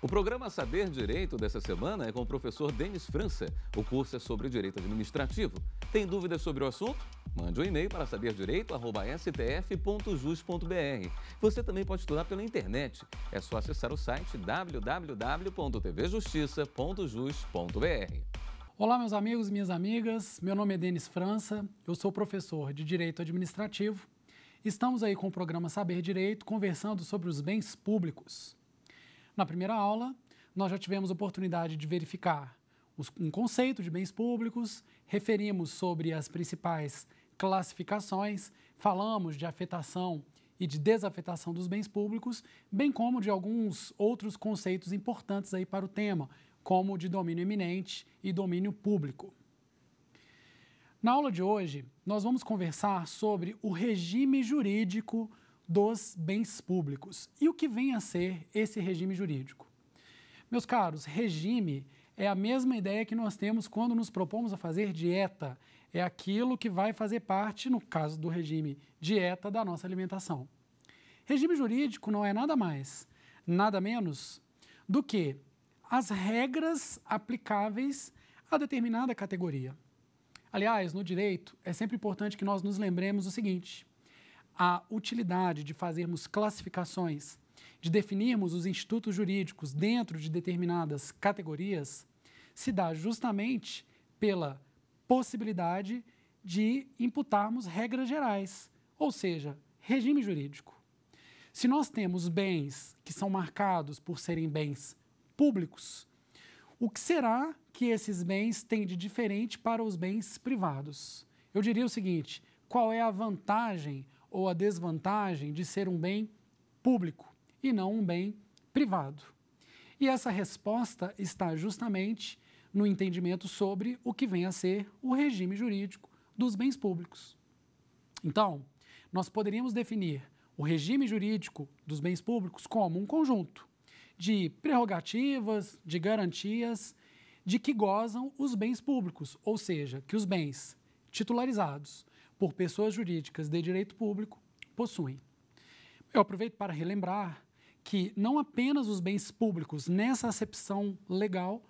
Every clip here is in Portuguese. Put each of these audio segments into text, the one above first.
O programa Saber Direito dessa semana é com o professor Denis França. O curso é sobre direito administrativo. Tem dúvidas sobre o assunto? Mande um e-mail para saberdireito.stf.jus.br. Você também pode estudar pela internet. É só acessar o site www.tvjustiça.jus.br. Olá, meus amigos e minhas amigas. Meu nome é Denis França. Eu sou professor de Direito Administrativo. Estamos aí com o programa Saber Direito, conversando sobre os bens públicos. Na primeira aula, nós já tivemos oportunidade de verificar os, um conceito de bens públicos, referimos sobre as principais classificações, falamos de afetação e de desafetação dos bens públicos, bem como de alguns outros conceitos importantes aí para o tema, como de domínio eminente e domínio público. Na aula de hoje, nós vamos conversar sobre o regime jurídico dos bens públicos. E o que vem a ser esse regime jurídico? Meus caros, regime é a mesma ideia que nós temos quando nos propomos a fazer dieta. É aquilo que vai fazer parte, no caso do regime dieta, da nossa alimentação. Regime jurídico não é nada mais, nada menos do que as regras aplicáveis a determinada categoria. Aliás, no direito, é sempre importante que nós nos lembremos o seguinte: a utilidade de fazermos classificações, de definirmos os institutos jurídicos dentro de determinadas categorias, se dá justamente pela possibilidade de imputarmos regras gerais, ou seja, regime jurídico. Se nós temos bens que são marcados por serem bens públicos, o que será que esses bens têm de diferente para os bens privados? Eu diria o seguinte: qual é a vantagem ou a desvantagem de ser um bem público e não um bem privado. E essa resposta está justamente no entendimento sobre o que vem a ser o regime jurídico dos bens públicos. Então, nós poderíamos definir o regime jurídico dos bens públicos como um conjunto de prerrogativas, de garantias de que gozam os bens públicos, ou seja, que os bens titularizados por pessoas jurídicas de direito público possuem. Eu aproveito para relembrar que não apenas os bens públicos, nessa acepção legal,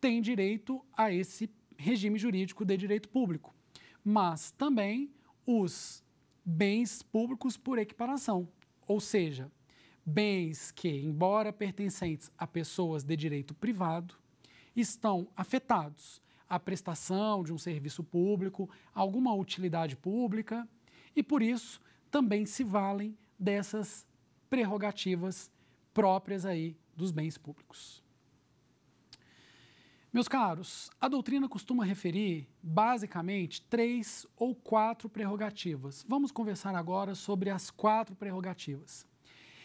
têm direito a esse regime jurídico de direito público, mas também os bens públicos por equiparação, ou seja, bens que, embora pertencentes a pessoas de direito privado, estão afetados a prestação de um serviço público, alguma utilidade pública, e por isso também se valem dessas prerrogativas próprias aí dos bens públicos. Meus caros, a doutrina costuma referir basicamente três ou quatro prerrogativas. Vamos conversar agora sobre as quatro prerrogativas.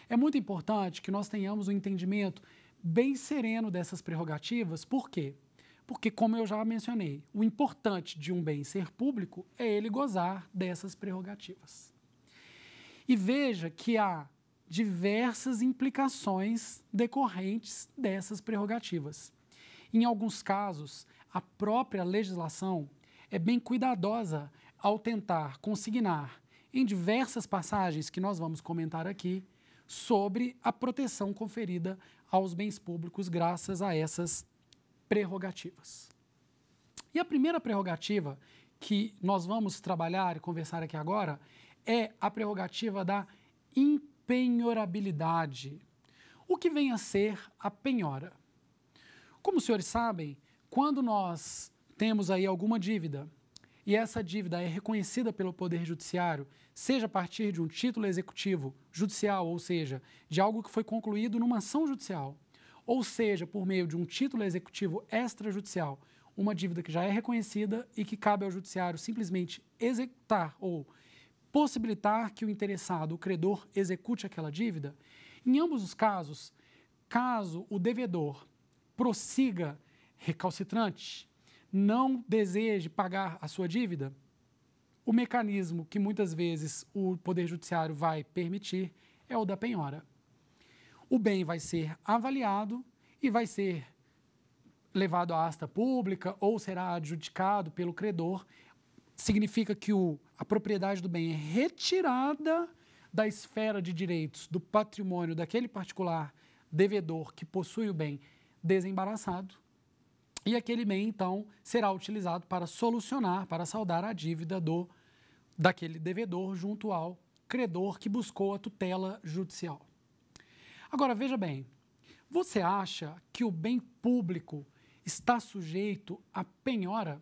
É muito importante que nós tenhamos um entendimento bem sereno dessas prerrogativas, por quê? Porque, como eu já mencionei, o importante de um bem ser público é ele gozar dessas prerrogativas. E veja que há diversas implicações decorrentes dessas prerrogativas. Em alguns casos, a própria legislação é bem cuidadosa ao tentar consignar, em diversas passagens que nós vamos comentar aqui, sobre a proteção conferida aos bens públicos graças a essas prerrogativas. E a primeira prerrogativa que nós vamos trabalhar e conversar aqui agora é a prerrogativa da impenhorabilidade. O que vem a ser a penhora? Como os senhores sabem, quando nós temos aí alguma dívida e essa dívida é reconhecida pelo Poder Judiciário, seja a partir de um título executivo judicial, ou seja, de algo que foi concluído numa ação judicial, ou seja, por meio de um título executivo extrajudicial, uma dívida que já é reconhecida e que cabe ao judiciário simplesmente executar ou possibilitar que o interessado, o credor, execute aquela dívida, em ambos os casos, caso o devedor prossiga recalcitrante, não deseje pagar a sua dívida, o mecanismo que muitas vezes o Poder Judiciário vai permitir é o da penhora o bem vai ser avaliado e vai ser levado à asta pública ou será adjudicado pelo credor. Significa que o, a propriedade do bem é retirada da esfera de direitos do patrimônio daquele particular devedor que possui o bem desembaraçado. E aquele bem, então, será utilizado para solucionar, para saldar a dívida do daquele devedor junto ao credor que buscou a tutela judicial. Agora, veja bem, você acha que o bem público está sujeito à penhora?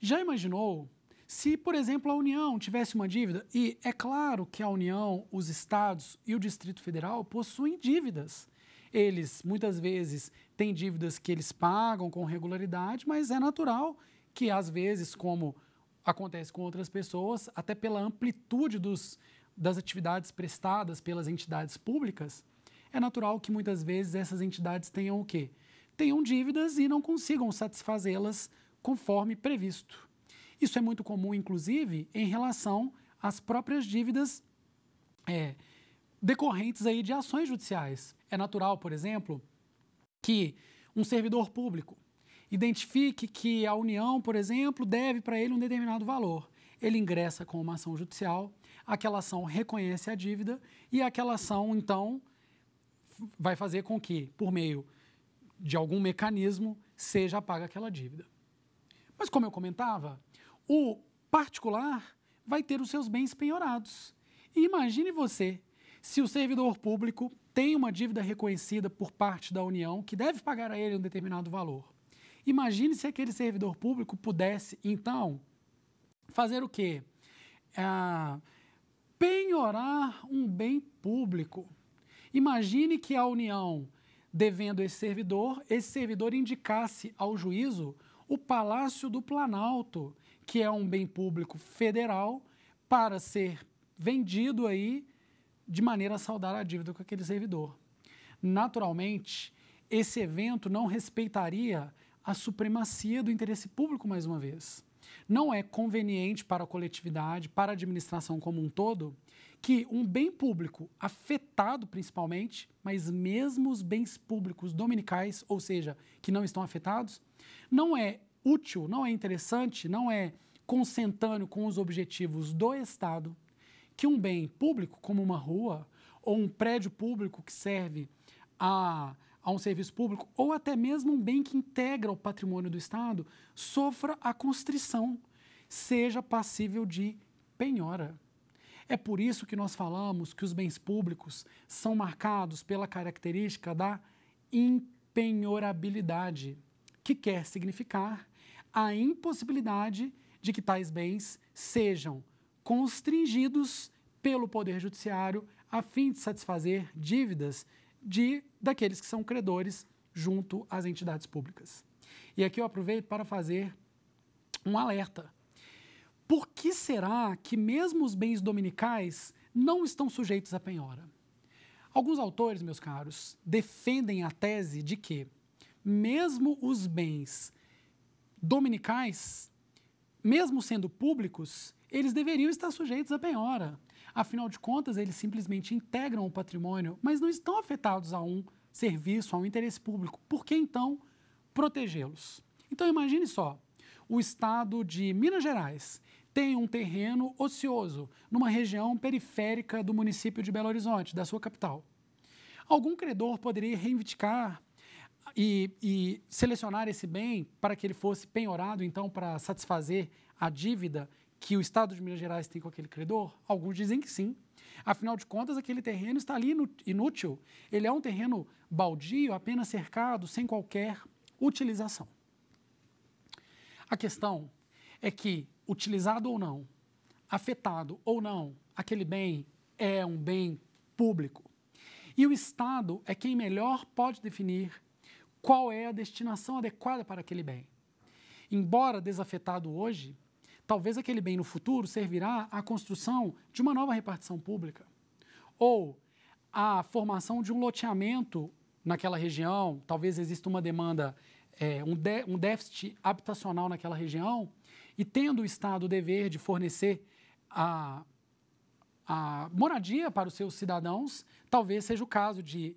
Já imaginou se, por exemplo, a União tivesse uma dívida? E é claro que a União, os estados e o Distrito Federal possuem dívidas. Eles muitas vezes têm dívidas que eles pagam com regularidade, mas é natural que às vezes, como acontece com outras pessoas, até pela amplitude dos das atividades prestadas pelas entidades públicas, é natural que muitas vezes essas entidades tenham o quê? Tenham dívidas e não consigam satisfazê-las conforme previsto. Isso é muito comum, inclusive, em relação às próprias dívidas é, decorrentes aí de ações judiciais. É natural, por exemplo, que um servidor público identifique que a União, por exemplo, deve para ele um determinado valor. Ele ingressa com uma ação judicial, aquela ação reconhece a dívida e aquela ação, então, vai fazer com que, por meio de algum mecanismo, seja paga aquela dívida. Mas, como eu comentava, o particular vai ter os seus bens penhorados. E imagine você, se o servidor público tem uma dívida reconhecida por parte da União que deve pagar a ele um determinado valor. Imagine se aquele servidor público pudesse, então, fazer o quê? Ah, penhorar um bem público. Imagine que a União, devendo esse servidor, esse servidor indicasse ao juízo o Palácio do Planalto, que é um bem público federal, para ser vendido aí de maneira a saldar a dívida com aquele servidor. Naturalmente, esse evento não respeitaria a supremacia do interesse público mais uma vez não é conveniente para a coletividade, para a administração como um todo, que um bem público afetado principalmente, mas mesmo os bens públicos dominicais, ou seja, que não estão afetados, não é útil, não é interessante, não é consentâneo com os objetivos do Estado que um bem público, como uma rua ou um prédio público que serve a a um serviço público, ou até mesmo um bem que integra o patrimônio do Estado, sofra a constrição, seja passível de penhora. É por isso que nós falamos que os bens públicos são marcados pela característica da impenhorabilidade, que quer significar a impossibilidade de que tais bens sejam constringidos pelo Poder Judiciário a fim de satisfazer dívidas de daqueles que são credores junto às entidades públicas. E aqui eu aproveito para fazer um alerta. Por que será que mesmo os bens dominicais não estão sujeitos à penhora? Alguns autores, meus caros, defendem a tese de que mesmo os bens dominicais, mesmo sendo públicos, eles deveriam estar sujeitos à penhora. Afinal de contas, eles simplesmente integram o patrimônio, mas não estão afetados a um serviço, a um interesse público. Por que então protegê-los? Então imagine só: o estado de Minas Gerais tem um terreno ocioso numa região periférica do município de Belo Horizonte, da sua capital. Algum credor poderia reivindicar e, e selecionar esse bem para que ele fosse penhorado, então, para satisfazer a dívida que o Estado de Minas Gerais tem com aquele credor? Alguns dizem que sim. Afinal de contas, aquele terreno está ali inútil. Ele é um terreno baldio, apenas cercado, sem qualquer utilização. A questão é que, utilizado ou não, afetado ou não, aquele bem é um bem público. E o Estado é quem melhor pode definir qual é a destinação adequada para aquele bem. Embora desafetado hoje, Talvez aquele bem no futuro servirá à construção de uma nova repartição pública ou à formação de um loteamento naquela região. Talvez exista uma demanda, é, um, de, um déficit habitacional naquela região e tendo o Estado o dever de fornecer a, a moradia para os seus cidadãos, talvez seja o caso de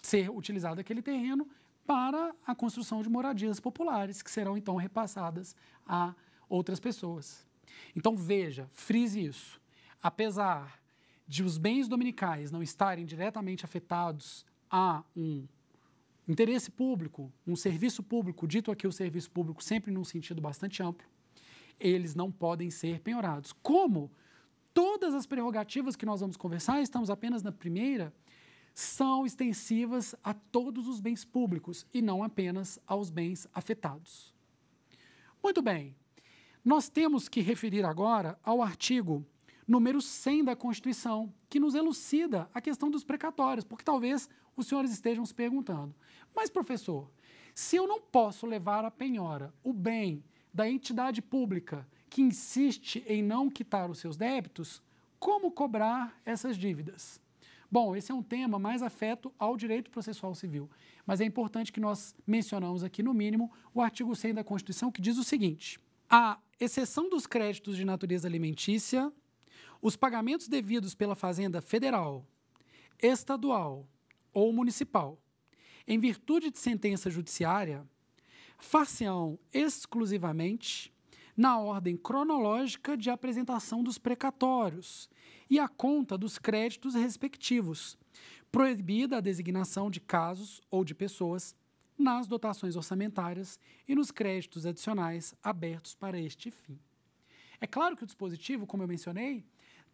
ser utilizado aquele terreno para a construção de moradias populares, que serão então repassadas a outras pessoas. Então veja, frise isso. Apesar de os bens dominicais não estarem diretamente afetados a um interesse público, um serviço público, dito aqui o serviço público sempre num sentido bastante amplo, eles não podem ser penhorados. Como todas as prerrogativas que nós vamos conversar, estamos apenas na primeira, são extensivas a todos os bens públicos e não apenas aos bens afetados. Muito bem, nós temos que referir agora ao artigo número 100 da Constituição, que nos elucida a questão dos precatórios, porque talvez os senhores estejam se perguntando. Mas, professor, se eu não posso levar a penhora o bem da entidade pública que insiste em não quitar os seus débitos, como cobrar essas dívidas? Bom, esse é um tema mais afeto ao direito processual civil, mas é importante que nós mencionamos aqui, no mínimo, o artigo 100 da Constituição, que diz o seguinte: à exceção dos créditos de natureza alimentícia, os pagamentos devidos pela Fazenda Federal, Estadual ou Municipal, em virtude de sentença judiciária, far-se-ão exclusivamente na ordem cronológica de apresentação dos precatórios e a conta dos créditos respectivos, proibida a designação de casos ou de pessoas nas dotações orçamentárias e nos créditos adicionais abertos para este fim. É claro que o dispositivo, como eu mencionei,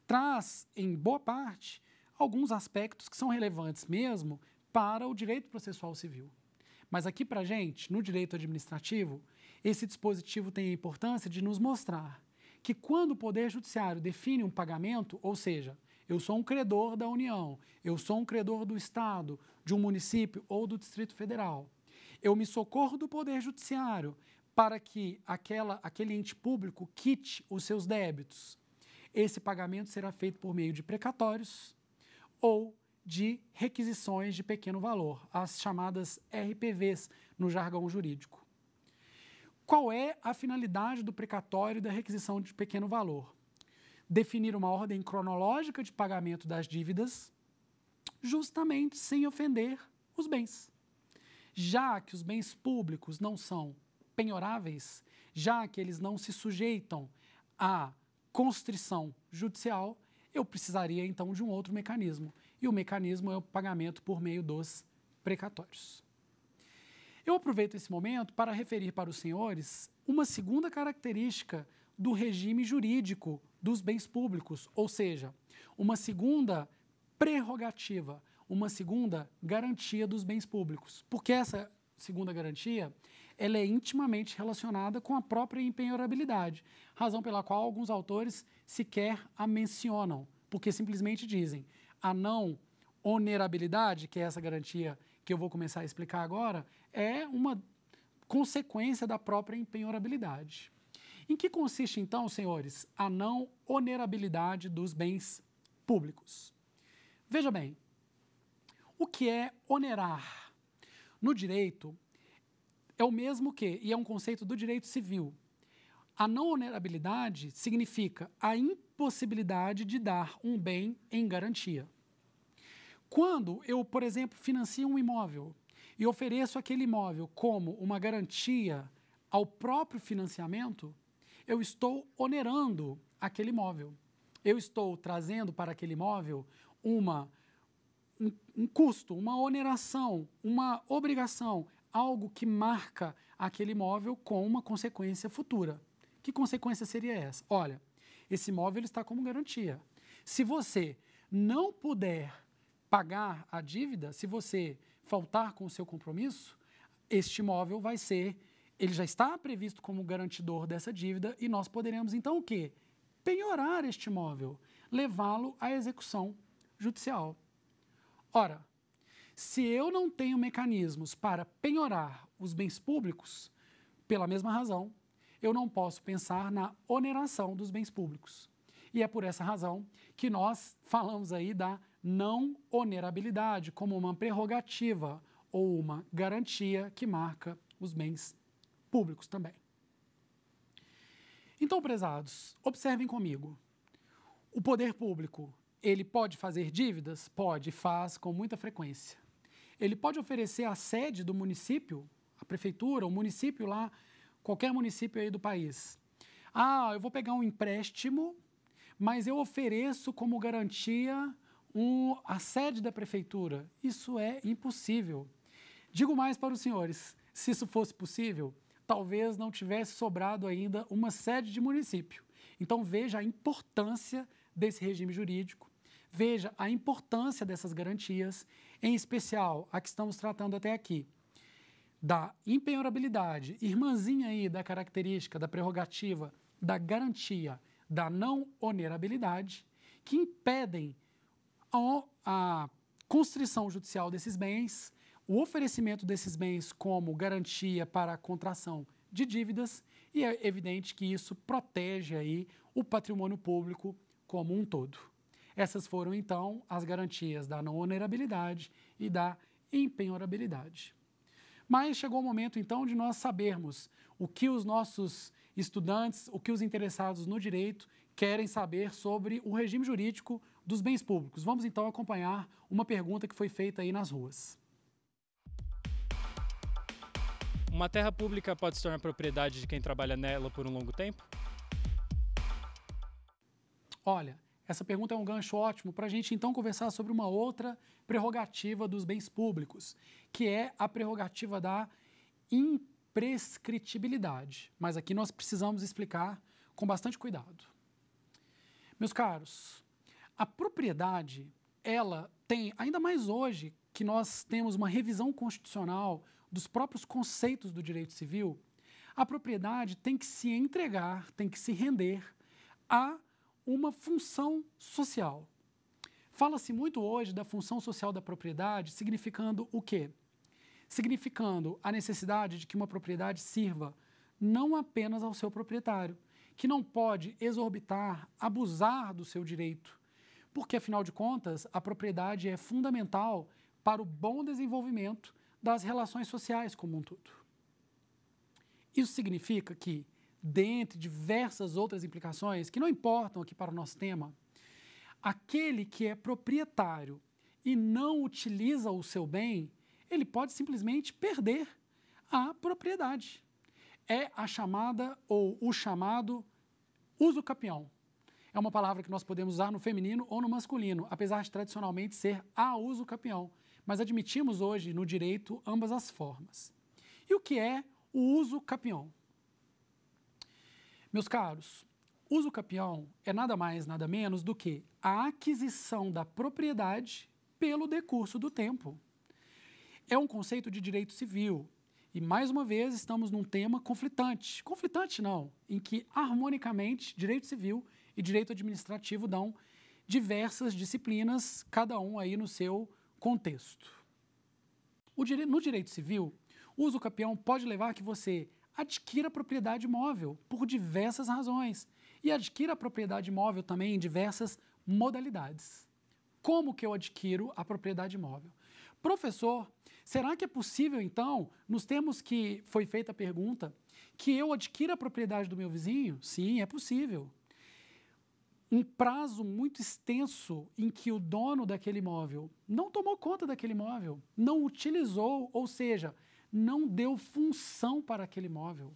traz, em boa parte, alguns aspectos que são relevantes mesmo para o direito processual civil. Mas aqui para a gente, no direito administrativo, esse dispositivo tem a importância de nos mostrar que quando o Poder Judiciário define um pagamento, ou seja, eu sou um credor da União, eu sou um credor do Estado, de um município ou do Distrito Federal, eu me socorro do Poder Judiciário para que aquela, aquele ente público quite os seus débitos. Esse pagamento será feito por meio de precatórios ou de requisições de pequeno valor, as chamadas RPVs no jargão jurídico. Qual é a finalidade do precatório e da requisição de pequeno valor? Definir uma ordem cronológica de pagamento das dívidas, justamente sem ofender os bens. Já que os bens públicos não são penhoráveis, já que eles não se sujeitam à constrição judicial, eu precisaria então de um outro mecanismo. E o mecanismo é o pagamento por meio dos precatórios. Eu aproveito esse momento para referir para os senhores uma segunda característica do regime jurídico dos bens públicos, ou seja, uma segunda prerrogativa uma segunda garantia dos bens públicos, porque essa segunda garantia ela é intimamente relacionada com a própria empenhorabilidade, razão pela qual alguns autores sequer a mencionam, porque simplesmente dizem a não onerabilidade, que é essa garantia que eu vou começar a explicar agora, é uma consequência da própria empenhorabilidade. Em que consiste, então, senhores, a não onerabilidade dos bens públicos? Veja bem, o que é onerar? No direito, é o mesmo que, e é um conceito do direito civil. A não onerabilidade significa a impossibilidade de dar um bem em garantia. Quando eu, por exemplo, financio um imóvel e ofereço aquele imóvel como uma garantia ao próprio financiamento, eu estou onerando aquele imóvel. Eu estou trazendo para aquele imóvel uma um, um custo, uma oneração, uma obrigação, algo que marca aquele imóvel com uma consequência futura. Que consequência seria essa? Olha, esse imóvel está como garantia. Se você não puder pagar a dívida, se você faltar com o seu compromisso, este imóvel vai ser, ele já está previsto como garantidor dessa dívida e nós poderemos então o quê? Penhorar este imóvel, levá-lo à execução judicial. Ora, se eu não tenho mecanismos para penhorar os bens públicos, pela mesma razão, eu não posso pensar na oneração dos bens públicos. E é por essa razão que nós falamos aí da não onerabilidade como uma prerrogativa ou uma garantia que marca os bens públicos também. Então, prezados, observem comigo. O poder público ele pode fazer dívidas? Pode, faz com muita frequência. Ele pode oferecer a sede do município, a prefeitura, o município lá, qualquer município aí do país. Ah, eu vou pegar um empréstimo, mas eu ofereço como garantia um, a sede da prefeitura. Isso é impossível. Digo mais para os senhores: se isso fosse possível, talvez não tivesse sobrado ainda uma sede de município. Então veja a importância desse regime jurídico veja a importância dessas garantias, em especial a que estamos tratando até aqui, da impenhorabilidade, irmãzinha aí da característica, da prerrogativa, da garantia da não onerabilidade, que impedem a constrição judicial desses bens, o oferecimento desses bens como garantia para a contração de dívidas, e é evidente que isso protege aí o patrimônio público como um todo. Essas foram, então, as garantias da não onerabilidade e da empenhorabilidade. Mas chegou o momento, então, de nós sabermos o que os nossos estudantes, o que os interessados no direito querem saber sobre o regime jurídico dos bens públicos. Vamos, então, acompanhar uma pergunta que foi feita aí nas ruas. Uma terra pública pode se tornar propriedade de quem trabalha nela por um longo tempo? Olha, essa pergunta é um gancho ótimo para a gente então conversar sobre uma outra prerrogativa dos bens públicos, que é a prerrogativa da imprescritibilidade. Mas aqui nós precisamos explicar com bastante cuidado. Meus caros, a propriedade, ela tem, ainda mais hoje que nós temos uma revisão constitucional dos próprios conceitos do direito civil, a propriedade tem que se entregar, tem que se render a uma função social. Fala-se muito hoje da função social da propriedade, significando o quê? Significando a necessidade de que uma propriedade sirva não apenas ao seu proprietário, que não pode exorbitar, abusar do seu direito, porque afinal de contas, a propriedade é fundamental para o bom desenvolvimento das relações sociais como um todo. Isso significa que dentre diversas outras implicações que não importam aqui para o nosso tema, aquele que é proprietário e não utiliza o seu bem, ele pode simplesmente perder a propriedade. É a chamada ou o chamado uso capião. É uma palavra que nós podemos usar no feminino ou no masculino, apesar de tradicionalmente ser a uso capião, mas admitimos hoje no direito ambas as formas. E o que é o uso capião? Meus caros, uso capião é nada mais, nada menos do que a aquisição da propriedade pelo decurso do tempo. É um conceito de direito civil. E mais uma vez estamos num tema conflitante. Conflitante não, em que harmonicamente direito civil e direito administrativo dão diversas disciplinas, cada um aí no seu contexto. Dire... No direito civil, o uso capião pode levar que você adquira propriedade imóvel por diversas razões e adquira a propriedade imóvel também em diversas modalidades. Como que eu adquiro a propriedade imóvel? Professor, será que é possível então, nos termos que foi feita a pergunta, que eu adquira a propriedade do meu vizinho? Sim, é possível. Um prazo muito extenso em que o dono daquele imóvel não tomou conta daquele imóvel, não utilizou, ou seja, não deu função para aquele imóvel.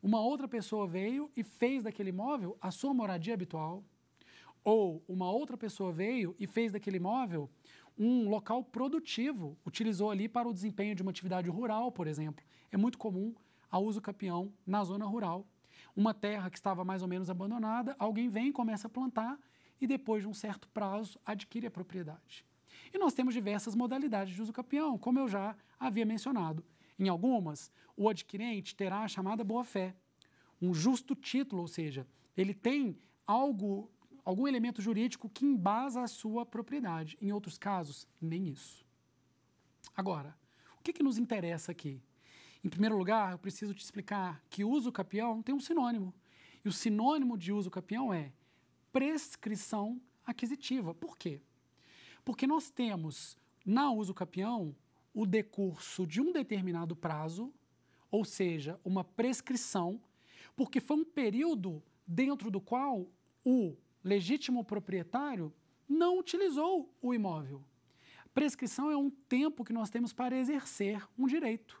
Uma outra pessoa veio e fez daquele imóvel a sua moradia habitual. Ou uma outra pessoa veio e fez daquele imóvel um local produtivo, utilizou ali para o desempenho de uma atividade rural, por exemplo. É muito comum a uso capião na zona rural. Uma terra que estava mais ou menos abandonada, alguém vem, começa a plantar e depois de um certo prazo adquire a propriedade. E nós temos diversas modalidades de uso capião, como eu já havia mencionado. Em algumas, o adquirente terá a chamada boa-fé, um justo título, ou seja, ele tem algo, algum elemento jurídico que embasa a sua propriedade. Em outros casos, nem isso. Agora, o que, que nos interessa aqui? Em primeiro lugar, eu preciso te explicar que uso capião tem um sinônimo. E o sinônimo de uso capião é prescrição aquisitiva. Por quê? Porque nós temos na uso capião o decurso de um determinado prazo, ou seja, uma prescrição, porque foi um período dentro do qual o legítimo proprietário não utilizou o imóvel. Prescrição é um tempo que nós temos para exercer um direito.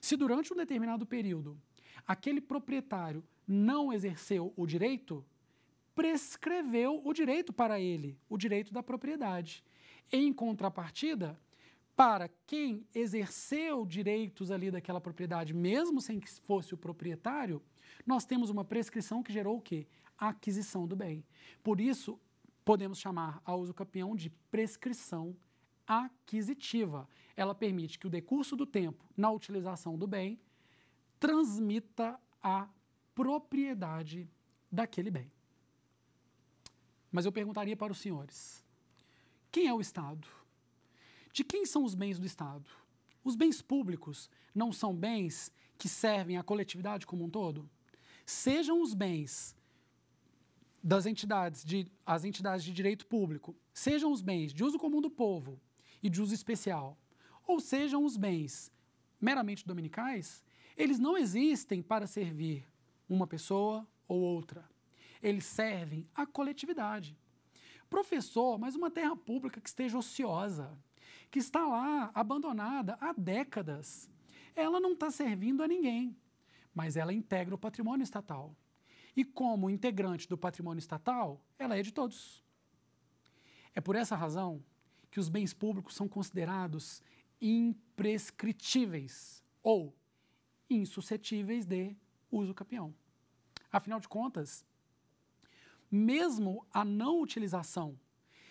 Se durante um determinado período aquele proprietário não exerceu o direito, prescreveu o direito para ele, o direito da propriedade. Em contrapartida, para quem exerceu direitos ali daquela propriedade, mesmo sem que fosse o proprietário, nós temos uma prescrição que gerou o quê? A aquisição do bem. Por isso, podemos chamar a uso capião de prescrição aquisitiva. Ela permite que o decurso do tempo na utilização do bem transmita a propriedade daquele bem. Mas eu perguntaria para os senhores: quem é o Estado? De quem são os bens do Estado? Os bens públicos não são bens que servem à coletividade como um todo? Sejam os bens das entidades de as entidades de direito público, sejam os bens de uso comum do povo e de uso especial, ou sejam os bens meramente dominicais, eles não existem para servir uma pessoa ou outra. Eles servem à coletividade. Professor, mas uma terra pública que esteja ociosa, que está lá abandonada há décadas. Ela não está servindo a ninguém, mas ela integra o patrimônio estatal. E como integrante do patrimônio estatal, ela é de todos. É por essa razão que os bens públicos são considerados imprescritíveis ou insuscetíveis de uso capião. Afinal de contas, mesmo a não utilização,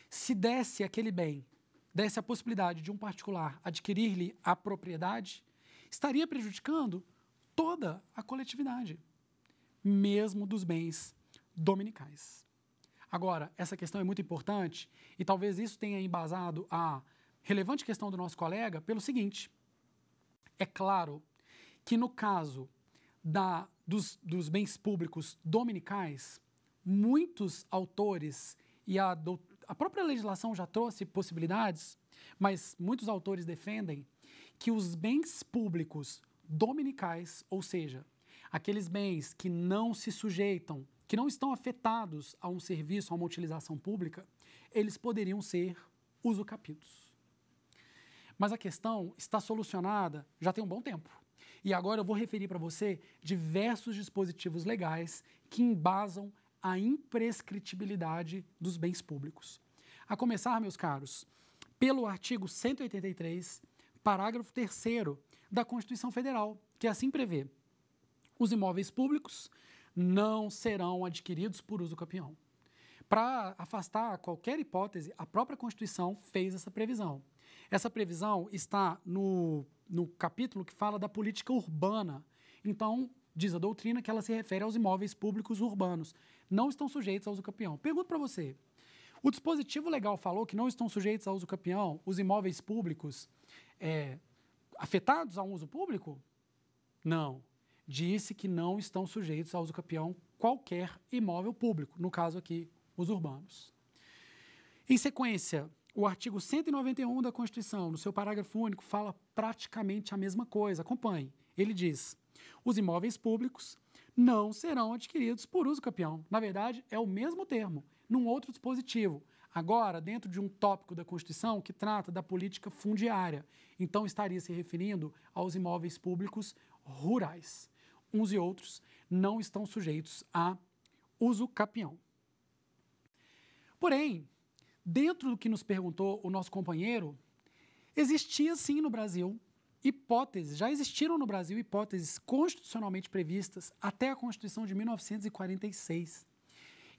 se desse aquele bem desse a possibilidade de um particular adquirir-lhe a propriedade, estaria prejudicando toda a coletividade, mesmo dos bens dominicais. Agora, essa questão é muito importante e talvez isso tenha embasado a relevante questão do nosso colega pelo seguinte: é claro que no caso da, dos, dos bens públicos dominicais, muitos autores e a a própria legislação já trouxe possibilidades, mas muitos autores defendem que os bens públicos dominicais, ou seja, aqueles bens que não se sujeitam, que não estão afetados a um serviço, a uma utilização pública, eles poderiam ser usucapitos. Mas a questão está solucionada já tem um bom tempo. E agora eu vou referir para você diversos dispositivos legais que embasam a imprescritibilidade dos bens públicos. A começar, meus caros, pelo artigo 183, parágrafo 3 da Constituição Federal, que assim prevê: os imóveis públicos não serão adquiridos por uso campeão. Para afastar qualquer hipótese, a própria Constituição fez essa previsão. Essa previsão está no, no capítulo que fala da política urbana. Então, diz a doutrina que ela se refere aos imóveis públicos urbanos não estão sujeitos ao uso campeão. Pergunto para você: o dispositivo legal falou que não estão sujeitos ao uso campeão os imóveis públicos é, afetados a um uso público? Não. Disse que não estão sujeitos ao uso campeão qualquer imóvel público, no caso aqui, os urbanos. Em sequência, o artigo 191 da Constituição, no seu parágrafo único, fala praticamente a mesma coisa. Acompanhe. Ele diz: os imóveis públicos não serão adquiridos por uso campeão. Na verdade, é o mesmo termo, num outro dispositivo. Agora, dentro de um tópico da Constituição que trata da política fundiária. Então, estaria se referindo aos imóveis públicos rurais. Uns e outros não estão sujeitos a uso capião. Porém, dentro do que nos perguntou o nosso companheiro, existia sim no Brasil hipóteses, já existiram no Brasil hipóteses constitucionalmente previstas até a Constituição de 1946,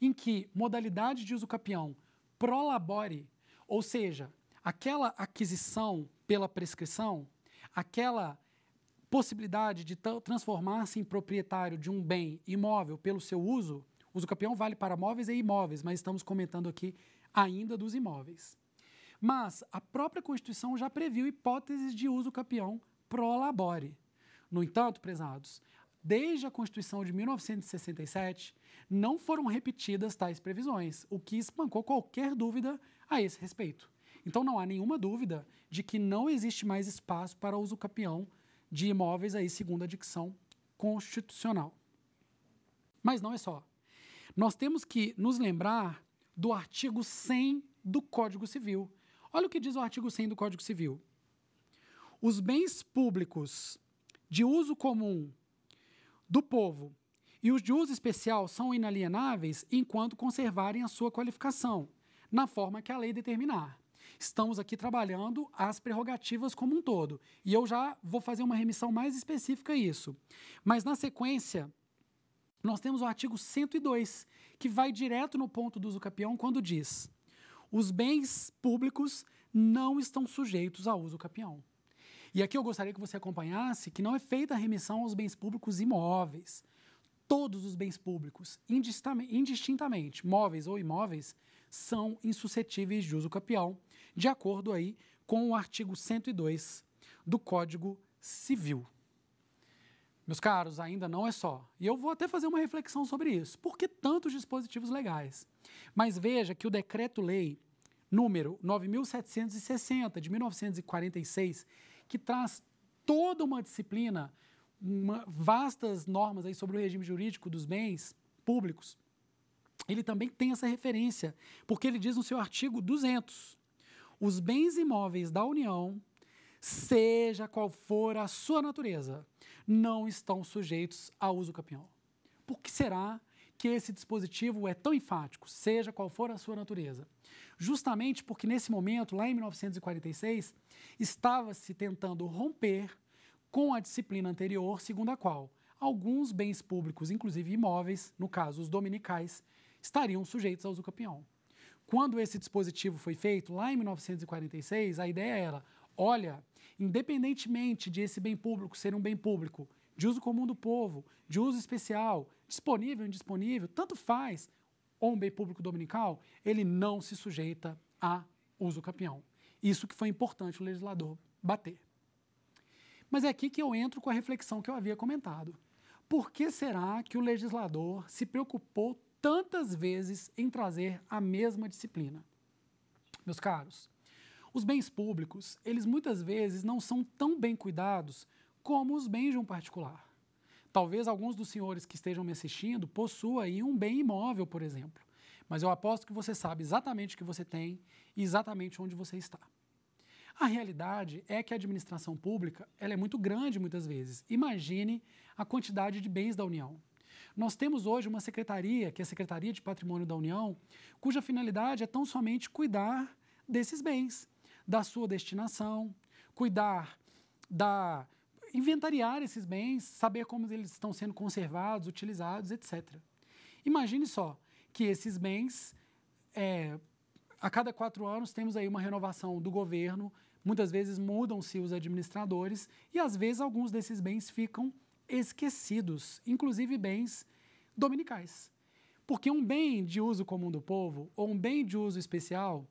em que modalidade de uso capião prolabore, ou seja, aquela aquisição pela prescrição, aquela possibilidade de transformar-se em proprietário de um bem imóvel pelo seu uso, uso capião vale para móveis e imóveis, mas estamos comentando aqui ainda dos imóveis. Mas a própria Constituição já previu hipóteses de uso capião pro labore. No entanto, prezados, desde a Constituição de 1967, não foram repetidas tais previsões, o que espancou qualquer dúvida a esse respeito. Então não há nenhuma dúvida de que não existe mais espaço para uso capião de imóveis aí segundo a dicção constitucional. Mas não é só. Nós temos que nos lembrar do artigo 100 do Código Civil, Olha o que diz o artigo 100 do Código Civil. Os bens públicos de uso comum do povo e os de uso especial são inalienáveis enquanto conservarem a sua qualificação, na forma que a lei determinar. Estamos aqui trabalhando as prerrogativas como um todo, e eu já vou fazer uma remissão mais específica a isso. Mas na sequência, nós temos o artigo 102, que vai direto no ponto do uso capião quando diz: os bens públicos não estão sujeitos a uso capião. E aqui eu gostaria que você acompanhasse que não é feita a remissão aos bens públicos imóveis. Todos os bens públicos, indistintamente, móveis ou imóveis, são insuscetíveis de uso capião, de acordo aí com o artigo 102 do Código Civil. Meus caros, ainda não é só. E eu vou até fazer uma reflexão sobre isso. Por que tantos dispositivos legais? Mas veja que o decreto-lei número 9760 de 1946, que traz toda uma disciplina, uma, vastas normas aí sobre o regime jurídico dos bens públicos, ele também tem essa referência, porque ele diz no seu artigo 200: os bens imóveis da União, seja qual for a sua natureza, não estão sujeitos a uso campeão. Por que será que esse dispositivo é tão enfático, seja qual for a sua natureza? Justamente porque nesse momento, lá em 1946, estava-se tentando romper com a disciplina anterior, segundo a qual alguns bens públicos, inclusive imóveis, no caso os dominicais, estariam sujeitos a uso campeão. Quando esse dispositivo foi feito, lá em 1946, a ideia era: olha, independentemente de esse bem público ser um bem público de uso comum do povo, de uso especial, disponível ou indisponível, tanto faz, ou um bem público dominical, ele não se sujeita a uso campeão. Isso que foi importante o legislador bater. Mas é aqui que eu entro com a reflexão que eu havia comentado. Por que será que o legislador se preocupou tantas vezes em trazer a mesma disciplina? Meus caros, os bens públicos, eles muitas vezes não são tão bem cuidados como os bens de um particular. Talvez alguns dos senhores que estejam me assistindo possuam aí um bem imóvel, por exemplo. Mas eu aposto que você sabe exatamente o que você tem e exatamente onde você está. A realidade é que a administração pública ela é muito grande muitas vezes. Imagine a quantidade de bens da União. Nós temos hoje uma secretaria, que é a Secretaria de Patrimônio da União, cuja finalidade é tão somente cuidar desses bens, da sua destinação, cuidar da inventariar esses bens, saber como eles estão sendo conservados, utilizados, etc. Imagine só que esses bens, é, a cada quatro anos, temos aí uma renovação do governo, muitas vezes mudam-se os administradores e, às vezes, alguns desses bens ficam esquecidos, inclusive bens dominicais. Porque um bem de uso comum do povo ou um bem de uso especial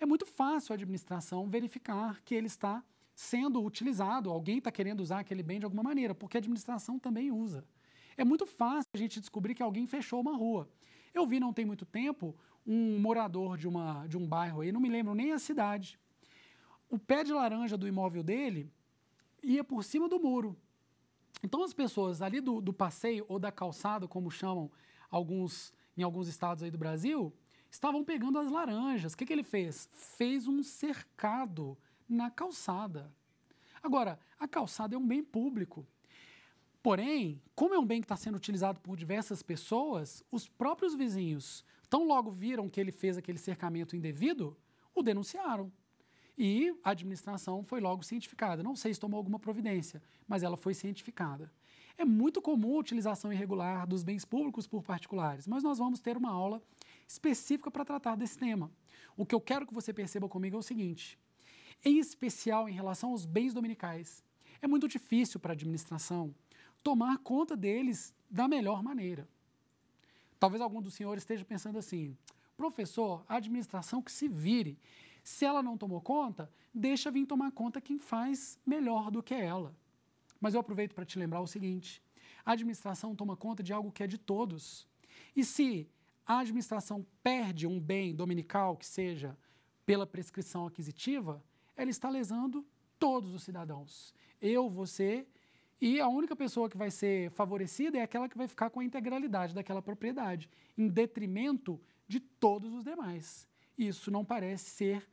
é muito fácil a administração verificar que ele está sendo utilizado, alguém está querendo usar aquele bem de alguma maneira, porque a administração também usa. É muito fácil a gente descobrir que alguém fechou uma rua. Eu vi não tem muito tempo um morador de, uma, de um bairro aí, não me lembro nem a cidade. O pé de laranja do imóvel dele ia por cima do muro. Então as pessoas ali do, do passeio ou da calçada, como chamam alguns em alguns estados aí do Brasil, estavam pegando as laranjas. O que, que ele fez? Fez um cercado na calçada. Agora, a calçada é um bem público. Porém, como é um bem que está sendo utilizado por diversas pessoas, os próprios vizinhos, tão logo viram que ele fez aquele cercamento indevido, o denunciaram. E a administração foi logo cientificada. Não sei se tomou alguma providência, mas ela foi cientificada. É muito comum a utilização irregular dos bens públicos por particulares, mas nós vamos ter uma aula específica para tratar desse tema. O que eu quero que você perceba comigo é o seguinte: em especial em relação aos bens dominicais, é muito difícil para a administração tomar conta deles da melhor maneira. Talvez algum dos senhores esteja pensando assim: professor, a administração que se vire. Se ela não tomou conta, deixa vir tomar conta quem faz melhor do que ela. Mas eu aproveito para te lembrar o seguinte: a administração toma conta de algo que é de todos. E se a administração perde um bem dominical, que seja pela prescrição aquisitiva, ela está lesando todos os cidadãos. Eu, você, e a única pessoa que vai ser favorecida é aquela que vai ficar com a integralidade daquela propriedade, em detrimento de todos os demais. Isso não parece ser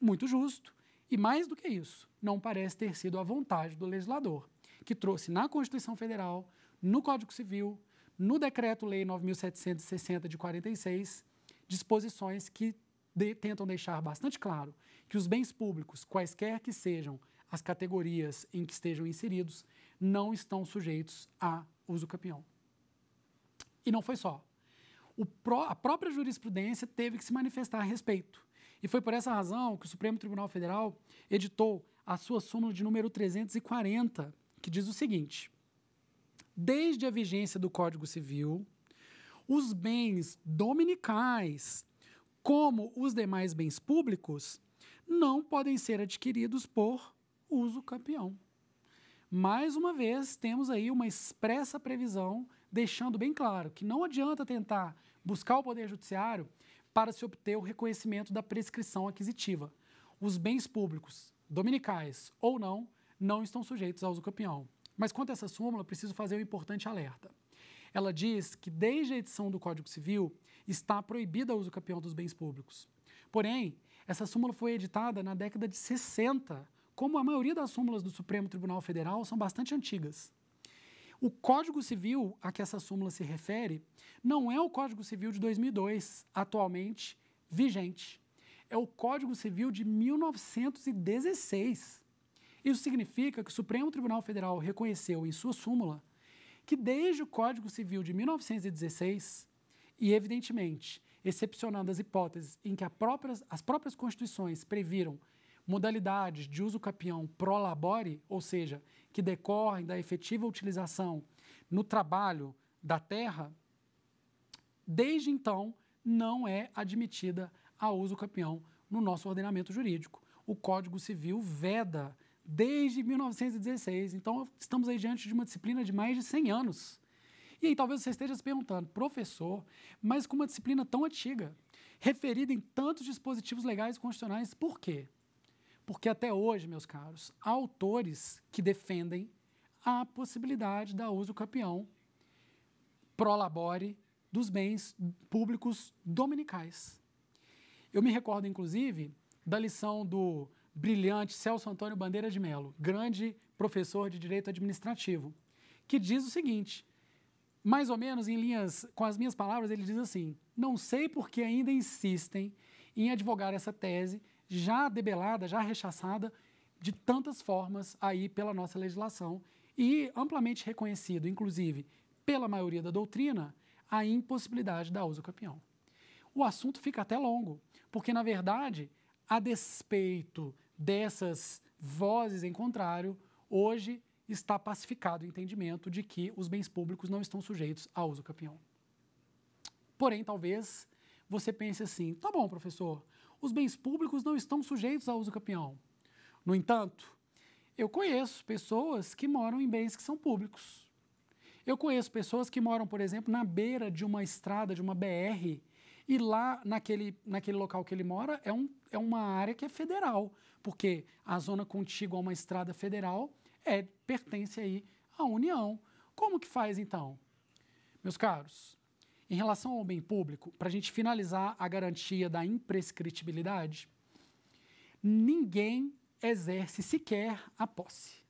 muito justo. E mais do que isso, não parece ter sido a vontade do legislador, que trouxe na Constituição Federal, no Código Civil, no Decreto-Lei 9.760 de 46, disposições que de, tentam deixar bastante claro que os bens públicos, quaisquer que sejam as categorias em que estejam inseridos, não estão sujeitos a uso campeão. E não foi só. a própria jurisprudência teve que se manifestar a respeito. E foi por essa razão que o Supremo Tribunal Federal editou a sua súmula de número 340, que diz o seguinte: desde a vigência do Código Civil, os bens dominicais, como os demais bens públicos, não podem ser adquiridos por uso campeão. Mais uma vez, temos aí uma expressa previsão deixando bem claro que não adianta tentar buscar o Poder Judiciário para se obter o reconhecimento da prescrição aquisitiva. Os bens públicos, dominicais ou não, não estão sujeitos ao uso campeão. Mas quanto a essa súmula, preciso fazer um importante alerta. Ela diz que desde a edição do Código Civil está proibida o uso campeão dos bens públicos. Porém, essa súmula foi editada na década de 60, como a maioria das súmulas do Supremo Tribunal Federal são bastante antigas. O Código Civil a que essa súmula se refere não é o Código Civil de 2002, atualmente vigente. É o Código Civil de 1916. Isso significa que o Supremo Tribunal Federal reconheceu em sua súmula que desde o Código Civil de 1916, e evidentemente excepcionando as hipóteses em que próprias, as próprias constituições previram modalidades de uso capião pro labore, ou seja, que decorrem da efetiva utilização no trabalho da terra, desde então não é admitida a uso capião no nosso ordenamento jurídico. O Código Civil veda desde 1916. Então, estamos aí diante de uma disciplina de mais de 100 anos. E aí, talvez você esteja se perguntando, professor, mas com uma disciplina tão antiga, referida em tantos dispositivos legais e constitucionais, por quê? Porque até hoje, meus caros, há autores que defendem a possibilidade da uso capião pro labore dos bens públicos dominicais. Eu me recordo, inclusive, da lição do brilhante Celso Antônio Bandeira de Melo, grande professor de direito administrativo, que diz o seguinte: mais ou menos em linhas, com as minhas palavras, ele diz assim: não sei por que ainda insistem em advogar essa tese já debelada, já rechaçada de tantas formas aí pela nossa legislação e amplamente reconhecido, inclusive pela maioria da doutrina, a impossibilidade da uso campeão. O assunto fica até longo, porque na verdade, a despeito dessas vozes em contrário, hoje está pacificado o entendimento de que os bens públicos não estão sujeitos a uso capião. Porém, talvez você pense assim: tá bom, professor, os bens públicos não estão sujeitos a uso capião. No entanto, eu conheço pessoas que moram em bens que são públicos. Eu conheço pessoas que moram, por exemplo, na beira de uma estrada, de uma BR, e lá, naquele, naquele local que ele mora, é, um, é uma área que é federal, porque a zona contígua a uma estrada federal é pertence aí à União. Como que faz, então? Meus caros, em relação ao bem público, para a gente finalizar a garantia da imprescritibilidade, ninguém exerce sequer a posse.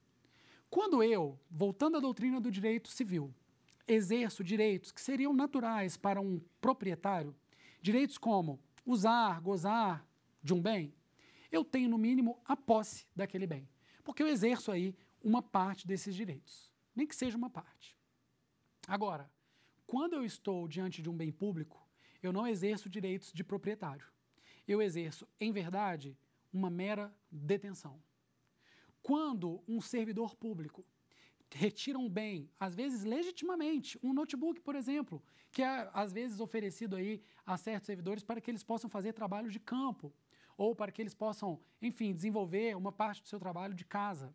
Quando eu, voltando à doutrina do direito civil, exerço direitos que seriam naturais para um proprietário, Direitos como usar, gozar de um bem, eu tenho no mínimo a posse daquele bem, porque eu exerço aí uma parte desses direitos, nem que seja uma parte. Agora, quando eu estou diante de um bem público, eu não exerço direitos de proprietário. Eu exerço, em verdade, uma mera detenção. Quando um servidor público retiram bem, às vezes legitimamente, um notebook, por exemplo, que é às vezes oferecido aí a certos servidores para que eles possam fazer trabalho de campo ou para que eles possam, enfim, desenvolver uma parte do seu trabalho de casa.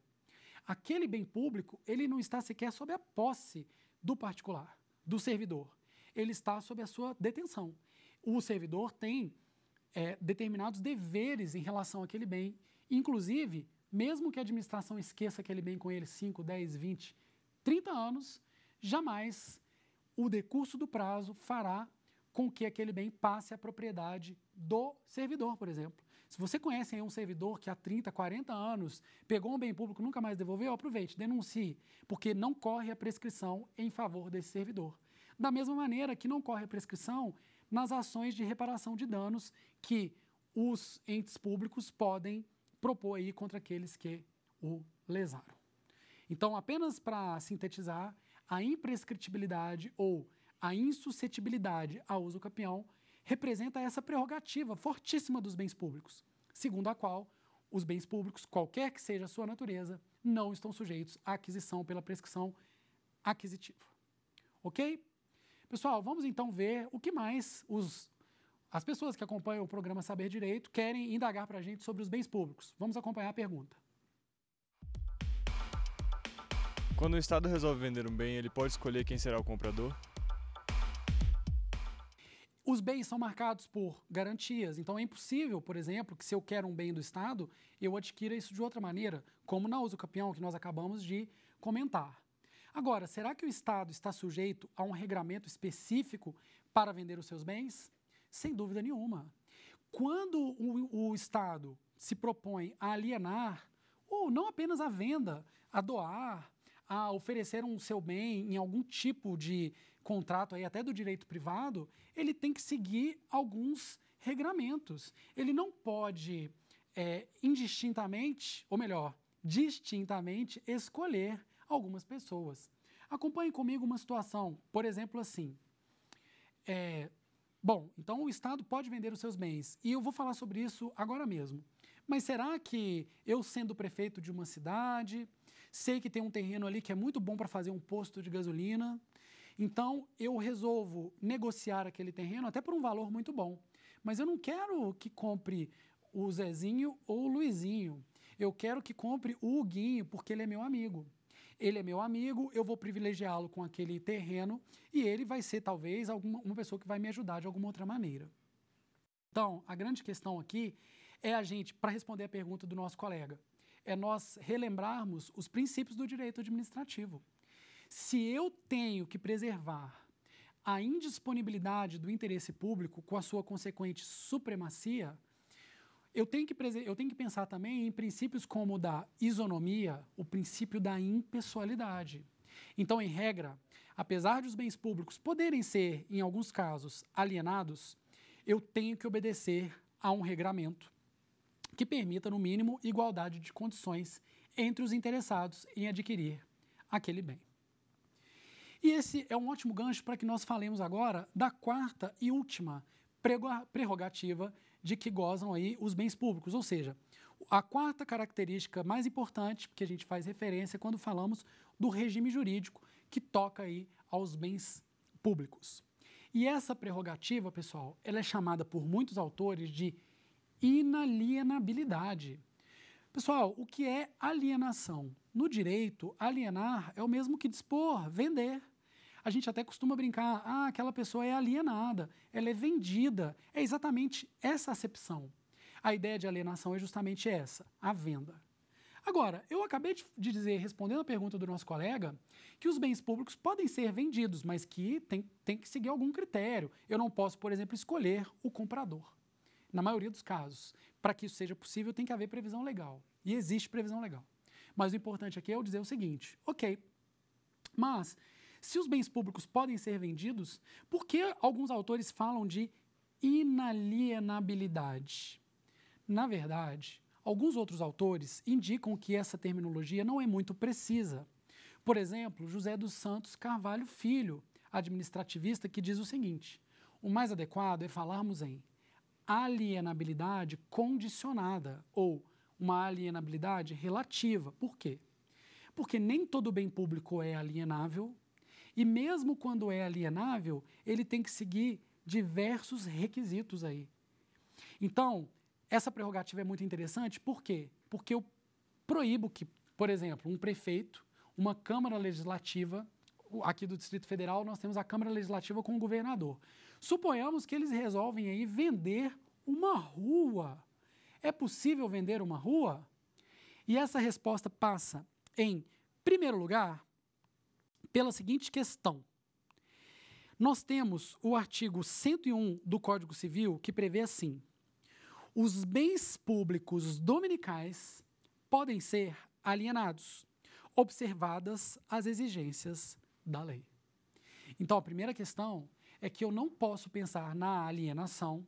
Aquele bem público, ele não está sequer sob a posse do particular, do servidor. Ele está sob a sua detenção. O servidor tem é, determinados deveres em relação àquele bem, inclusive mesmo que a administração esqueça aquele bem com ele 5, 10, 20, 30 anos, jamais o decurso do prazo fará com que aquele bem passe à propriedade do servidor, por exemplo. Se você conhece aí um servidor que há 30, 40 anos pegou um bem público nunca mais devolveu, aproveite, denuncie, porque não corre a prescrição em favor desse servidor. Da mesma maneira que não corre a prescrição nas ações de reparação de danos que os entes públicos podem propor aí contra aqueles que o lesaram. Então, apenas para sintetizar, a imprescritibilidade ou a insuscetibilidade a uso capião representa essa prerrogativa fortíssima dos bens públicos, segundo a qual os bens públicos, qualquer que seja a sua natureza, não estão sujeitos à aquisição pela prescrição aquisitiva. Ok? Pessoal, vamos então ver o que mais os as pessoas que acompanham o programa Saber Direito querem indagar para a gente sobre os bens públicos. Vamos acompanhar a pergunta. Quando o Estado resolve vender um bem, ele pode escolher quem será o comprador? Os bens são marcados por garantias, então é impossível, por exemplo, que se eu quero um bem do Estado, eu adquira isso de outra maneira, como na uso campeão que nós acabamos de comentar. Agora, será que o Estado está sujeito a um regramento específico para vender os seus bens? Sem dúvida nenhuma. Quando o, o Estado se propõe a alienar, ou não apenas a venda, a doar, a oferecer um seu bem em algum tipo de contrato aí até do direito privado, ele tem que seguir alguns regramentos. Ele não pode é, indistintamente, ou melhor, distintamente escolher algumas pessoas. Acompanhe comigo uma situação, por exemplo, assim. É, Bom, então o Estado pode vender os seus bens, e eu vou falar sobre isso agora mesmo. Mas será que eu, sendo prefeito de uma cidade, sei que tem um terreno ali que é muito bom para fazer um posto de gasolina, então eu resolvo negociar aquele terreno até por um valor muito bom. Mas eu não quero que compre o Zezinho ou o Luizinho. Eu quero que compre o Huguinho, porque ele é meu amigo. Ele é meu amigo, eu vou privilegiá-lo com aquele terreno e ele vai ser talvez alguma, uma pessoa que vai me ajudar de alguma outra maneira. Então, a grande questão aqui é a gente, para responder a pergunta do nosso colega, é nós relembrarmos os princípios do direito administrativo. Se eu tenho que preservar a indisponibilidade do interesse público com a sua consequente supremacia, eu tenho, que, eu tenho que pensar também em princípios como o da isonomia, o princípio da impessoalidade. Então, em regra, apesar de os bens públicos poderem ser, em alguns casos, alienados, eu tenho que obedecer a um regramento que permita, no mínimo, igualdade de condições entre os interessados em adquirir aquele bem. E esse é um ótimo gancho para que nós falemos agora da quarta e última prerrogativa de que gozam aí os bens públicos. Ou seja, a quarta característica mais importante que a gente faz referência quando falamos do regime jurídico que toca aí aos bens públicos. E essa prerrogativa, pessoal, ela é chamada por muitos autores de inalienabilidade. Pessoal, o que é alienação? No direito, alienar é o mesmo que dispor, vender. A gente até costuma brincar, ah, aquela pessoa é alienada, ela é vendida. É exatamente essa acepção. A ideia de alienação é justamente essa, a venda. Agora, eu acabei de dizer, respondendo a pergunta do nosso colega, que os bens públicos podem ser vendidos, mas que tem, tem que seguir algum critério. Eu não posso, por exemplo, escolher o comprador. Na maioria dos casos, para que isso seja possível, tem que haver previsão legal. E existe previsão legal. Mas o importante aqui é eu dizer o seguinte: ok, mas se os bens públicos podem ser vendidos, por que alguns autores falam de inalienabilidade? Na verdade, alguns outros autores indicam que essa terminologia não é muito precisa. Por exemplo, José dos Santos Carvalho Filho, administrativista, que diz o seguinte: o mais adequado é falarmos em alienabilidade condicionada ou uma alienabilidade relativa. Por quê? Porque nem todo bem público é alienável, e mesmo quando é alienável, ele tem que seguir diversos requisitos aí. Então, essa prerrogativa é muito interessante, por quê? Porque eu proíbo que, por exemplo, um prefeito, uma Câmara Legislativa, aqui do Distrito Federal, nós temos a Câmara Legislativa com o governador. Suponhamos que eles resolvem aí vender uma rua. É possível vender uma rua? E essa resposta passa em primeiro lugar pela seguinte questão. Nós temos o artigo 101 do Código Civil que prevê assim: os bens públicos dominicais podem ser alienados, observadas as exigências da lei. Então, a primeira questão é que eu não posso pensar na alienação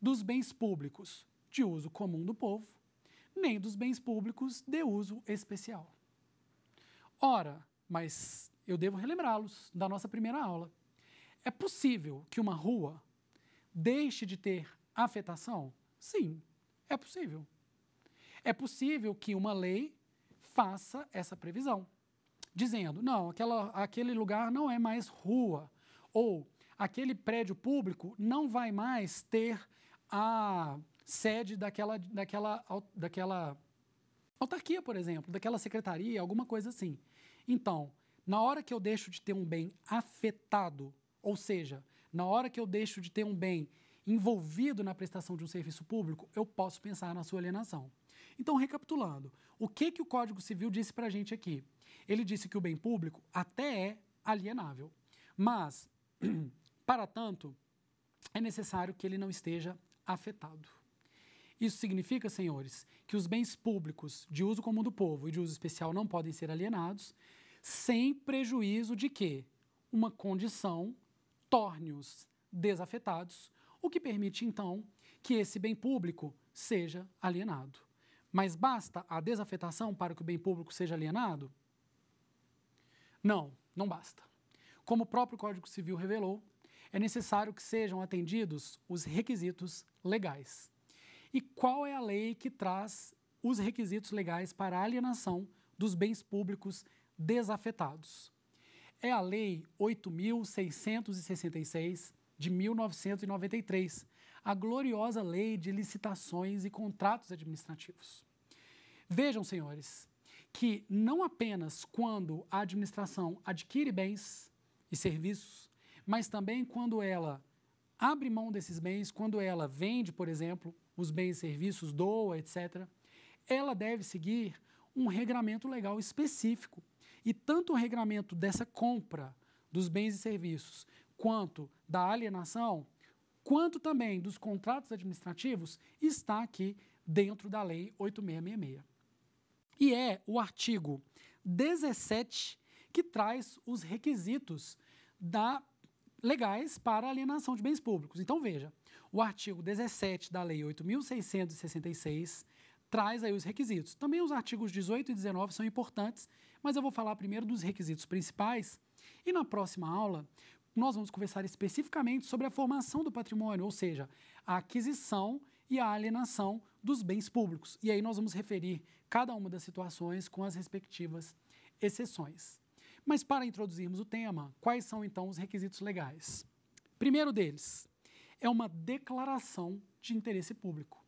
dos bens públicos de uso comum do povo, nem dos bens públicos de uso especial. Ora, mas eu devo relembrá-los da nossa primeira aula. É possível que uma rua deixe de ter afetação? Sim, é possível. É possível que uma lei faça essa previsão, dizendo: não, aquela, aquele lugar não é mais rua, ou aquele prédio público não vai mais ter a sede daquela, daquela, daquela autarquia, por exemplo, daquela secretaria, alguma coisa assim. Então, na hora que eu deixo de ter um bem afetado, ou seja, na hora que eu deixo de ter um bem envolvido na prestação de um serviço público, eu posso pensar na sua alienação. Então, recapitulando, o que, que o Código Civil disse para a gente aqui? Ele disse que o bem público até é alienável, mas, para tanto, é necessário que ele não esteja afetado. Isso significa, senhores, que os bens públicos de uso comum do povo e de uso especial não podem ser alienados, sem prejuízo de que uma condição torne-os desafetados, o que permite, então, que esse bem público seja alienado. Mas basta a desafetação para que o bem público seja alienado? Não, não basta. Como o próprio Código Civil revelou, é necessário que sejam atendidos os requisitos legais. E qual é a lei que traz os requisitos legais para a alienação dos bens públicos desafetados. É a Lei 8.666 de 1993, a gloriosa Lei de Licitações e Contratos Administrativos. Vejam, senhores, que não apenas quando a administração adquire bens e serviços, mas também quando ela abre mão desses bens, quando ela vende, por exemplo, os bens e serviços, doa, etc., ela deve seguir um regramento legal específico e tanto o regramento dessa compra dos bens e serviços, quanto da alienação, quanto também dos contratos administrativos, está aqui dentro da Lei 8666. E é o artigo 17 que traz os requisitos da legais para alienação de bens públicos. Então veja, o artigo 17 da Lei 8666 traz aí os requisitos. Também os artigos 18 e 19 são importantes mas eu vou falar primeiro dos requisitos principais e na próxima aula nós vamos conversar especificamente sobre a formação do patrimônio, ou seja, a aquisição e a alienação dos bens públicos. E aí nós vamos referir cada uma das situações com as respectivas exceções. Mas para introduzirmos o tema, quais são então os requisitos legais? Primeiro deles é uma declaração de interesse público.